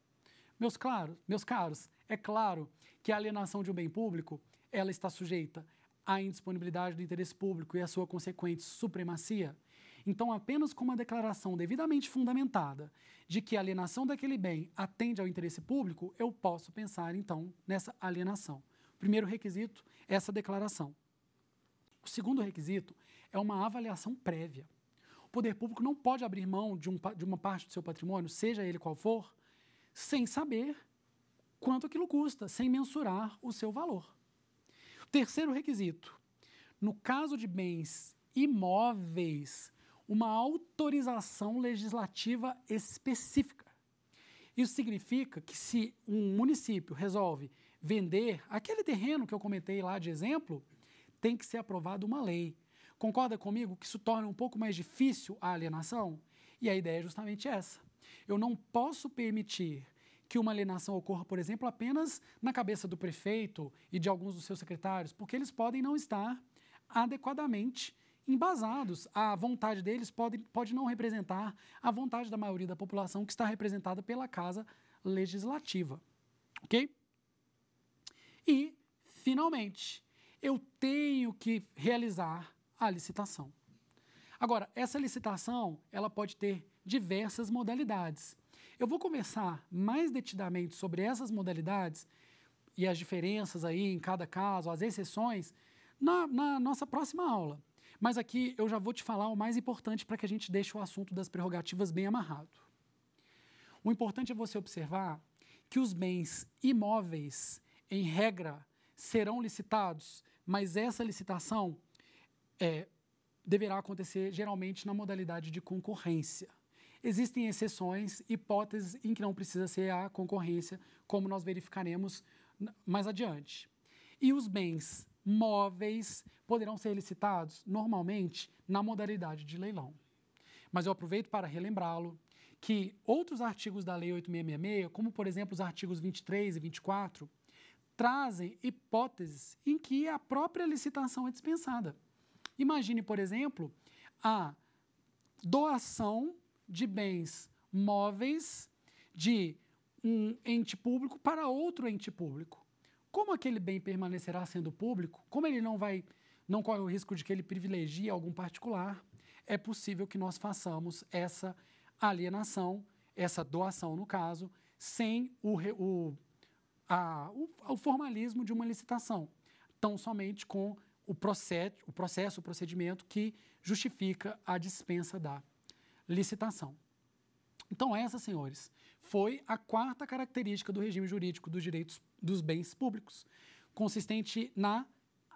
Meus, claro, meus caros, é claro que a alienação de um bem público ela está sujeita à indisponibilidade do interesse público e à sua consequente supremacia, então, apenas com uma declaração devidamente fundamentada de que a alienação daquele bem atende ao interesse público, eu posso pensar, então, nessa alienação. Primeiro requisito, essa declaração. O segundo requisito é uma avaliação prévia. O poder público não pode abrir mão de, um, de uma parte do seu patrimônio, seja ele qual for, sem saber quanto aquilo custa, sem mensurar o seu valor. Terceiro requisito: no caso de bens imóveis, uma autorização legislativa específica. Isso significa que se um município resolve vender aquele terreno que eu comentei lá de exemplo, tem que ser aprovada uma lei. Concorda comigo que isso torna um pouco mais difícil a alienação? E a ideia é justamente essa. Eu não posso permitir que uma alienação ocorra, por exemplo, apenas na cabeça do prefeito e de alguns dos seus secretários, porque eles podem não estar adequadamente embasados. A vontade deles pode, pode não representar a vontade da maioria da população que está representada pela Casa Legislativa. Ok? E, finalmente, eu tenho que realizar a licitação. Agora, essa licitação ela pode ter diversas modalidades. Eu vou conversar mais detidamente sobre essas modalidades e as diferenças aí em cada caso, as exceções, na, na nossa próxima aula. Mas aqui eu já vou te falar o mais importante para que a gente deixe o assunto das prerrogativas bem amarrado. O importante é você observar que os bens imóveis, em regra, serão licitados, mas essa licitação é, deverá acontecer geralmente na modalidade de concorrência. Existem exceções, hipóteses em que não precisa ser a concorrência, como nós verificaremos mais adiante. E os bens móveis poderão ser licitados normalmente na modalidade de leilão. Mas eu aproveito para relembrá-lo que outros artigos da Lei 8666, como por exemplo os artigos 23 e 24, trazem hipóteses em que a própria licitação é dispensada. Imagine, por exemplo, a doação de bens móveis de um ente público para outro ente público. Como aquele bem permanecerá sendo público, como ele não vai, não corre o risco de que ele privilegie algum particular, é possível que nós façamos essa alienação, essa doação, no caso, sem o, o, a, o, o formalismo de uma licitação, tão somente com o, o processo, o procedimento que justifica a dispensa da licitação. Então, essa, senhores, foi a quarta característica do regime jurídico dos direitos dos bens públicos, consistente na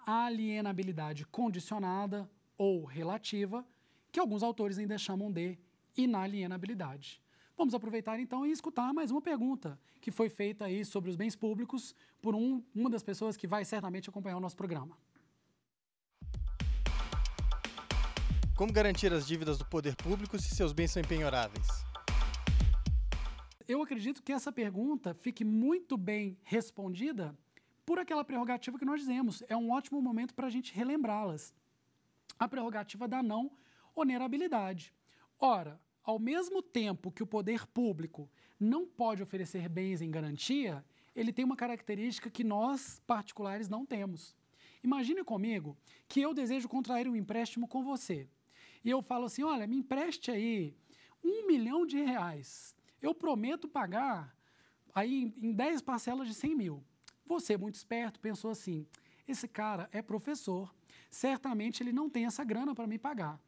alienabilidade condicionada ou relativa, que alguns autores ainda chamam de inalienabilidade. Vamos aproveitar então e escutar mais uma pergunta que foi feita aí sobre os bens públicos por um, uma das pessoas que vai certamente acompanhar o nosso programa. Como garantir as dívidas do poder público se seus bens são empenhoráveis? Eu acredito que essa pergunta fique muito bem respondida por aquela prerrogativa que nós dizemos. É um ótimo momento para a gente relembrá-las. A prerrogativa da não onerabilidade. Ora, ao mesmo tempo que o poder público não pode oferecer bens em garantia, ele tem uma característica que nós, particulares, não temos. Imagine comigo que eu desejo contrair um empréstimo com você e eu falo assim: olha, me empreste aí um milhão de reais. Eu prometo pagar aí em 10 parcelas de 100 mil. Você, muito esperto, pensou assim: esse cara é professor, certamente ele não tem essa grana para me pagar.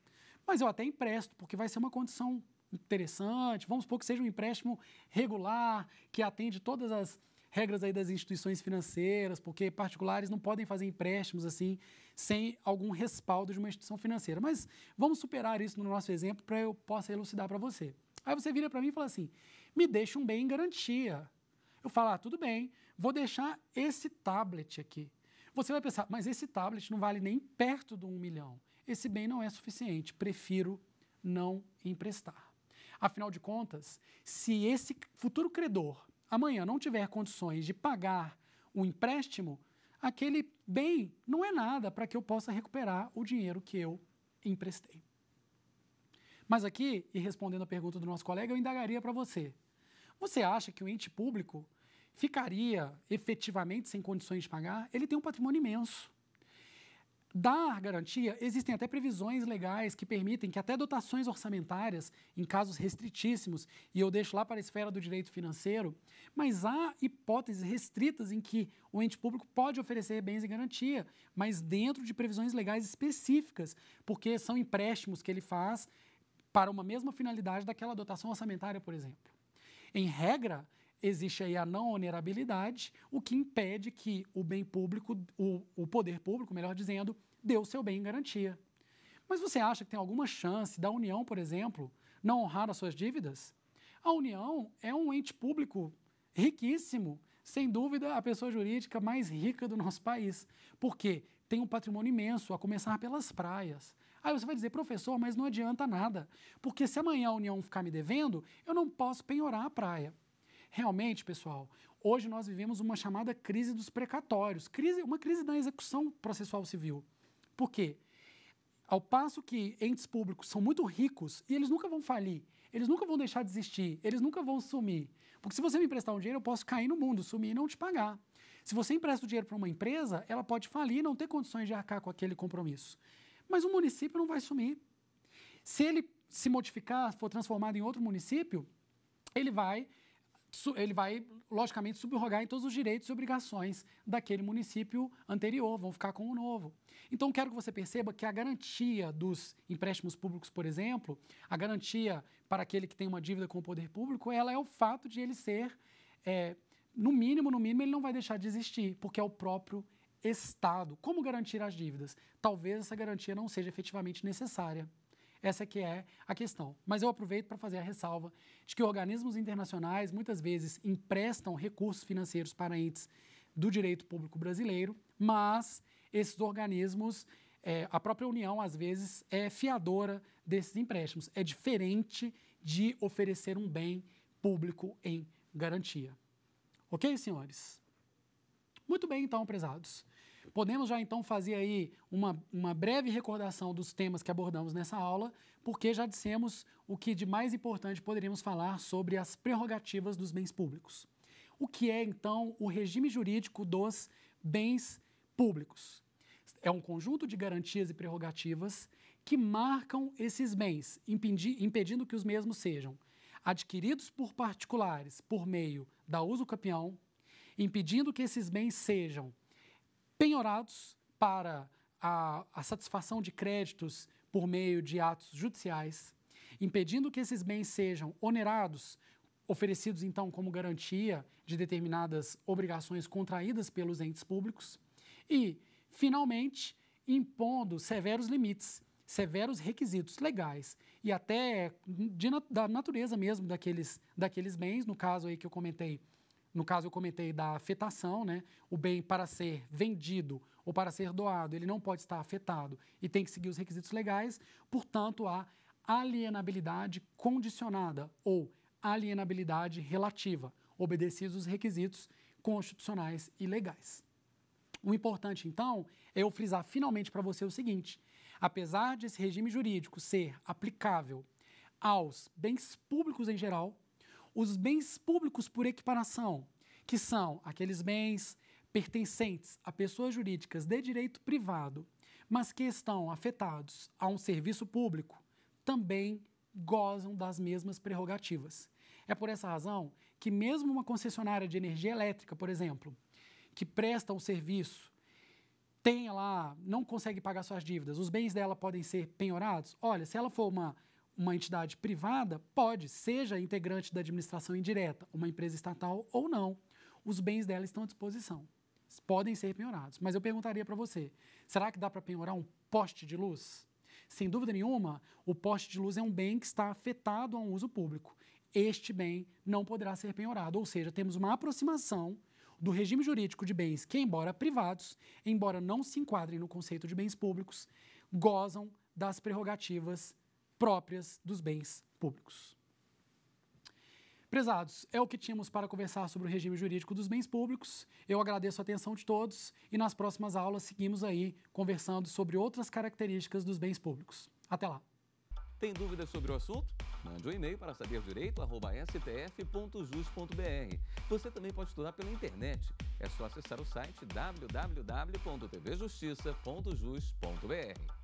Mas eu até empresto, porque vai ser uma condição interessante. Vamos supor que seja um empréstimo regular, que atende todas as regras aí das instituições financeiras, porque particulares não podem fazer empréstimos assim sem algum respaldo de uma instituição financeira. Mas vamos superar isso no nosso exemplo para eu possa elucidar para você. Aí você vira para mim e fala assim: me deixa um bem em garantia. Eu falo: ah, tudo bem, vou deixar esse tablet aqui. Você vai pensar, mas esse tablet não vale nem perto de um milhão. Esse bem não é suficiente, prefiro não emprestar. Afinal de contas, se esse futuro credor amanhã não tiver condições de pagar o empréstimo, aquele bem não é nada para que eu possa recuperar o dinheiro que eu emprestei. Mas aqui, e respondendo a pergunta do nosso colega, eu indagaria para você: você acha que o ente público ficaria efetivamente sem condições de pagar? Ele tem um patrimônio imenso. Dar garantia, existem até previsões legais que permitem que até dotações orçamentárias, em casos restritíssimos, e eu deixo lá para a esfera do direito financeiro, mas há hipóteses restritas em que o ente público pode oferecer bens em garantia, mas dentro de previsões legais específicas, porque são empréstimos que ele faz para uma mesma finalidade daquela dotação orçamentária, por exemplo. Em regra, existe aí a não onerabilidade, o que impede que o bem público, o, o poder público, melhor dizendo, dê o seu bem em garantia. Mas você acha que tem alguma chance da União, por exemplo, não honrar as suas dívidas? A União é um ente público riquíssimo, sem dúvida a pessoa jurídica mais rica do nosso país, porque tem um patrimônio imenso, a começar pelas praias. Aí você vai dizer, professor, mas não adianta nada, porque se amanhã a União ficar me devendo, eu não posso penhorar a praia. Realmente, pessoal, hoje nós vivemos uma chamada crise dos precatórios, crise, uma crise da execução processual civil. Por quê? Ao passo que entes públicos são muito ricos e eles nunca vão falir, eles nunca vão deixar de existir, eles nunca vão sumir. Porque se você me emprestar um dinheiro, eu posso cair no mundo, sumir e não te pagar. Se você empresta o dinheiro para uma empresa, ela pode falir e não ter condições de arcar com aquele compromisso. Mas o município não vai sumir. Se ele se modificar, for transformado em outro município, ele vai ele vai, logicamente, subrogar em todos os direitos e obrigações daquele município anterior, vão ficar com o novo. Então, quero que você perceba que a garantia dos empréstimos públicos, por exemplo, a garantia para aquele que tem uma dívida com o poder público, ela é o fato de ele ser, é, no mínimo, no mínimo, ele não vai deixar de existir, porque é o próprio Estado. Como garantir as dívidas? Talvez essa garantia não seja efetivamente necessária. Essa que é a questão. Mas eu aproveito para fazer a ressalva de que organismos internacionais muitas vezes emprestam recursos financeiros para entes do direito público brasileiro, mas esses organismos, é, a própria União, às vezes, é fiadora desses empréstimos. É diferente de oferecer um bem público em garantia. Ok, senhores? Muito bem, então, prezados. Podemos já então fazer aí uma, uma breve recordação dos temas que abordamos nessa aula, porque já dissemos o que de mais importante poderíamos falar sobre as prerrogativas dos bens públicos. O que é então o regime jurídico dos bens públicos? É um conjunto de garantias e prerrogativas que marcam esses bens, impedindo que os mesmos sejam adquiridos por particulares por meio da uso capião, impedindo que esses bens sejam penhorados para a, a satisfação de créditos por meio de atos judiciais, impedindo que esses bens sejam onerados, oferecidos então como garantia de determinadas obrigações contraídas pelos entes públicos, e, finalmente, impondo severos limites, severos requisitos legais e até de, da natureza mesmo daqueles, daqueles bens, no caso aí que eu comentei, no caso, eu comentei da afetação, né? O bem para ser vendido ou para ser doado, ele não pode estar afetado e tem que seguir os requisitos legais, portanto, há alienabilidade condicionada ou alienabilidade relativa, obedecidos os requisitos constitucionais e legais. O importante, então, é eu frisar finalmente para você o seguinte: apesar desse regime jurídico ser aplicável aos bens públicos em geral, os bens públicos por equiparação, que são aqueles bens pertencentes a pessoas jurídicas de direito privado, mas que estão afetados a um serviço público, também gozam das mesmas prerrogativas. É por essa razão que, mesmo uma concessionária de energia elétrica, por exemplo, que presta um serviço, tenha lá, não consegue pagar suas dívidas, os bens dela podem ser penhorados. Olha, se ela for uma uma entidade privada pode, seja integrante da administração indireta, uma empresa estatal ou não, os bens dela estão à disposição. Podem ser penhorados. Mas eu perguntaria para você: será que dá para penhorar um poste de luz? Sem dúvida nenhuma, o poste de luz é um bem que está afetado a um uso público. Este bem não poderá ser penhorado, ou seja, temos uma aproximação do regime jurídico de bens que, embora privados, embora não se enquadrem no conceito de bens públicos, gozam das prerrogativas próprias dos bens públicos. Prezados, é o que tínhamos para conversar sobre o regime jurídico dos bens públicos. Eu agradeço a atenção de todos e nas próximas aulas seguimos aí conversando sobre outras características dos bens públicos. Até lá! Tem dúvidas sobre o assunto? Mande um e-mail para saberdireito.stf.jus.br. Você também pode estudar pela internet. É só acessar o site www.tvjustiça.jus.br.